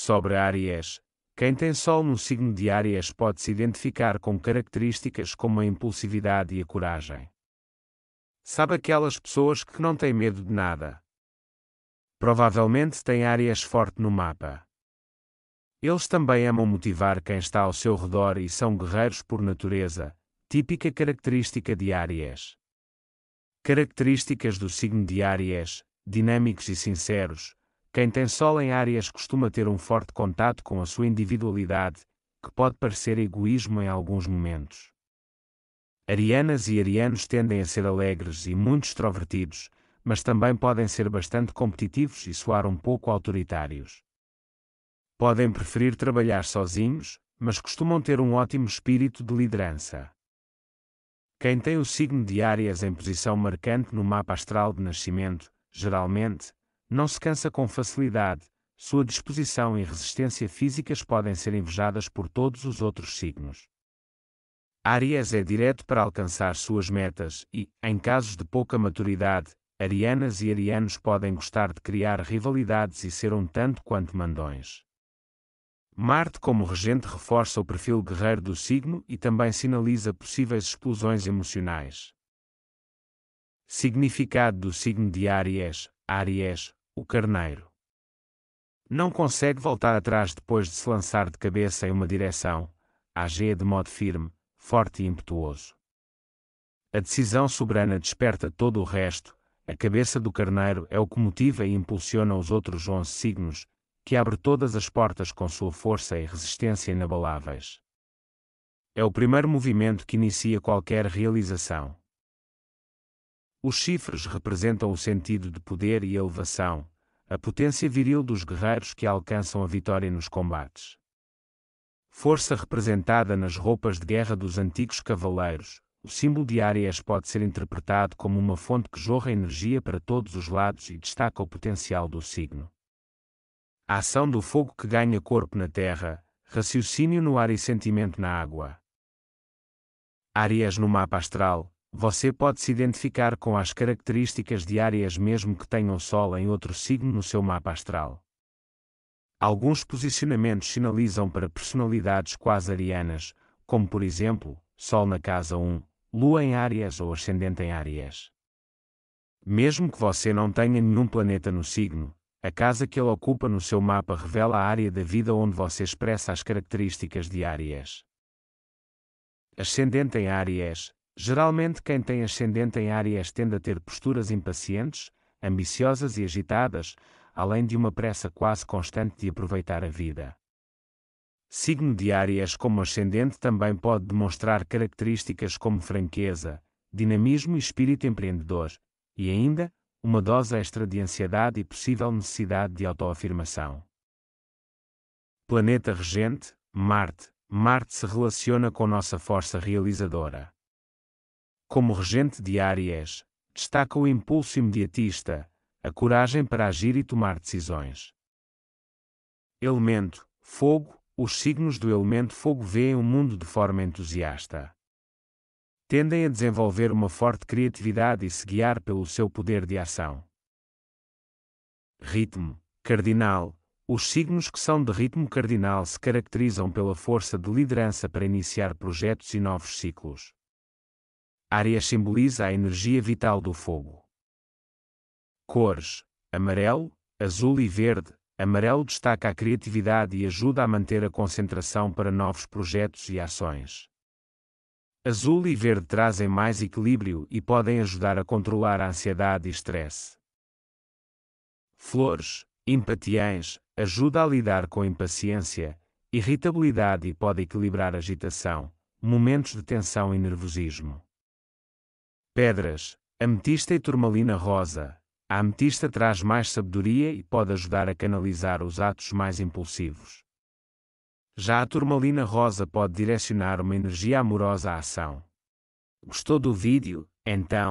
Sobre Áries, quem tem Sol no signo de Áries pode se identificar com características como a impulsividade e a coragem. Sabe aquelas pessoas que não têm medo de nada. Provavelmente têm Áries forte no mapa. Eles também amam motivar quem está ao seu redor e são guerreiros por natureza, típica característica de Áries. Características do signo de Áries: dinâmicos e sinceros, quem tem sol em áreas costuma ter um forte contato com a sua individualidade, que pode parecer egoísmo em alguns momentos. Arianas e arianos tendem a ser alegres e muito extrovertidos, mas também podem ser bastante competitivos e soar um pouco autoritários. Podem preferir trabalhar sozinhos, mas costumam ter um ótimo espírito de liderança. Quem tem o signo de áreas em posição marcante no mapa astral de nascimento, geralmente, não se cansa com facilidade, sua disposição e resistência físicas podem ser invejadas por todos os outros signos. Aries é direto para alcançar suas metas e, em casos de pouca maturidade, arianas e arianos podem gostar de criar rivalidades e ser um tanto quanto mandões. Marte, como regente, reforça o perfil guerreiro do signo e também sinaliza possíveis explosões emocionais. Significado do signo de Aries: Aries, o carneiro não consegue voltar atrás depois de se lançar de cabeça em uma direção, Age de modo firme, forte e impetuoso. A decisão soberana desperta todo o resto, a cabeça do carneiro é o que motiva e impulsiona os outros onze signos, que abre todas as portas com sua força e resistência inabaláveis. É o primeiro movimento que inicia qualquer realização. Os chifres representam o sentido de poder e elevação, a potência viril dos guerreiros que alcançam a vitória nos combates. Força representada nas roupas de guerra dos antigos cavaleiros, o símbolo de Arias pode ser interpretado como uma fonte que jorra energia para todos os lados e destaca o potencial do signo. A ação do fogo que ganha corpo na terra, raciocínio no ar e sentimento na água. Arias no mapa astral, você pode se identificar com as características diárias mesmo que tenha o Sol em outro signo no seu mapa astral. Alguns posicionamentos sinalizam para personalidades quase arianas, como por exemplo, Sol na casa 1, Lua em Aries ou Ascendente em Aries. Mesmo que você não tenha nenhum planeta no signo, a casa que ele ocupa no seu mapa revela a área da vida onde você expressa as características diárias. Ascendente em Áries, Geralmente, quem tem ascendente em Áries tende a ter posturas impacientes, ambiciosas e agitadas, além de uma pressa quase constante de aproveitar a vida. Signo de Áries como ascendente também pode demonstrar características como franqueza, dinamismo e espírito empreendedor, e ainda, uma dose extra de ansiedade e possível necessidade de autoafirmação. Planeta regente, Marte. Marte se relaciona com nossa força realizadora. Como regente de Aries, destaca o impulso imediatista, a coragem para agir e tomar decisões. Elemento: Fogo. Os signos do elemento fogo veem o mundo de forma entusiasta. Tendem a desenvolver uma forte criatividade e se guiar pelo seu poder de ação. Ritmo: Cardinal. Os signos que são de ritmo cardinal se caracterizam pela força de liderança para iniciar projetos e novos ciclos. Áreas simboliza a energia vital do fogo. Cores: amarelo, azul e verde. Amarelo destaca a criatividade e ajuda a manter a concentração para novos projetos e ações. Azul e verde trazem mais equilíbrio e podem ajudar a controlar a ansiedade e estresse. Flores, empatiãs, ajuda a lidar com impaciência, irritabilidade e pode equilibrar agitação, momentos de tensão e nervosismo. Pedras, ametista e turmalina rosa. A ametista traz mais sabedoria e pode ajudar a canalizar os atos mais impulsivos. Já a turmalina rosa pode direcionar uma energia amorosa à ação. Gostou do vídeo? Então,